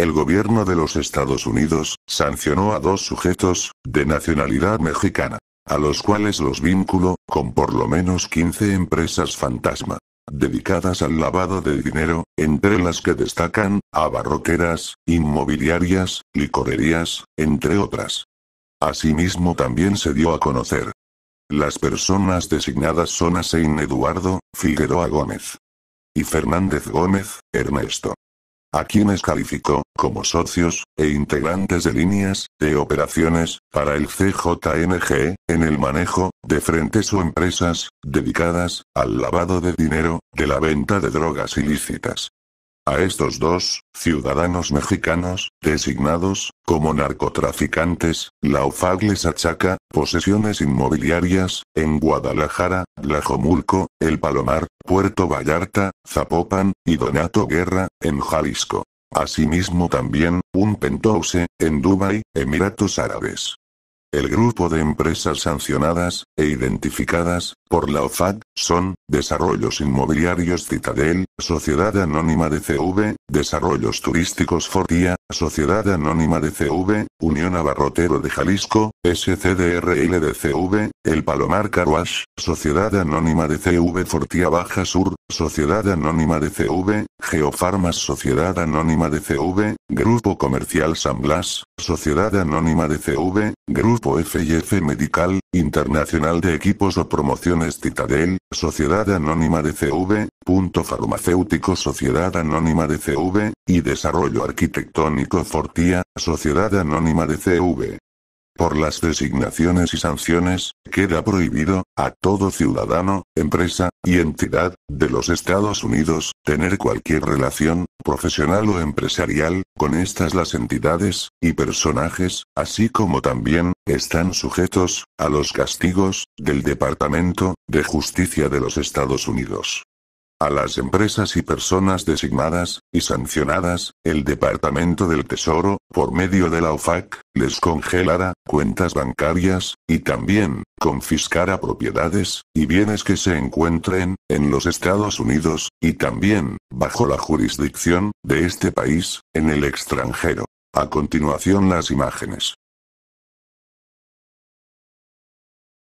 El gobierno de los Estados Unidos, sancionó a dos sujetos, de nacionalidad mexicana, a los cuales los vinculó, con por lo menos 15 empresas fantasma, dedicadas al lavado de dinero, entre las que destacan, barroqueras, inmobiliarias, licorerías, entre otras. Asimismo también se dio a conocer. Las personas designadas son Asein Eduardo, Figueroa Gómez. Y Fernández Gómez, Ernesto. A quienes calificó, como socios, e integrantes de líneas, de operaciones, para el CJNG, en el manejo, de frentes o empresas, dedicadas, al lavado de dinero, de la venta de drogas ilícitas. A estos dos, ciudadanos mexicanos, designados, como narcotraficantes, la UFAG achaca, posesiones inmobiliarias, en Guadalajara, Tlajomulco, El Palomar, Puerto Vallarta, Zapopan, y Donato Guerra, en Jalisco. Asimismo también, un penthouse, en Dubai, Emiratos Árabes. El grupo de empresas sancionadas, e identificadas, por la OFAC, son, Desarrollos Inmobiliarios Citadel, Sociedad Anónima de CV, Desarrollos Turísticos Fortía, Sociedad Anónima de CV, Unión Abarrotero de Jalisco, SCDRL de CV, El Palomar Caruash, Sociedad Anónima de CV Fortía Baja Sur, Sociedad Anónima de CV, Geofarmas Sociedad Anónima de CV, Grupo Comercial San Blas, Sociedad Anónima de CV, Grupo F Medical, Internacional de Equipos o Promociones Citadel, Sociedad Anónima de CV, Punto Farmacéutico Sociedad Anónima de CV, y Desarrollo Arquitectónico Fortía, Sociedad Anónima de CV. Por las designaciones y sanciones, queda prohibido, a todo ciudadano, empresa, y entidad, de los Estados Unidos, tener cualquier relación, profesional o empresarial, con estas las entidades, y personajes, así como también, están sujetos, a los castigos, del Departamento, de Justicia de los Estados Unidos a las empresas y personas designadas, y sancionadas, el Departamento del Tesoro, por medio de la OFAC, les congelará, cuentas bancarias, y también, confiscará propiedades, y bienes que se encuentren, en los Estados Unidos, y también, bajo la jurisdicción, de este país, en el extranjero. A continuación las imágenes.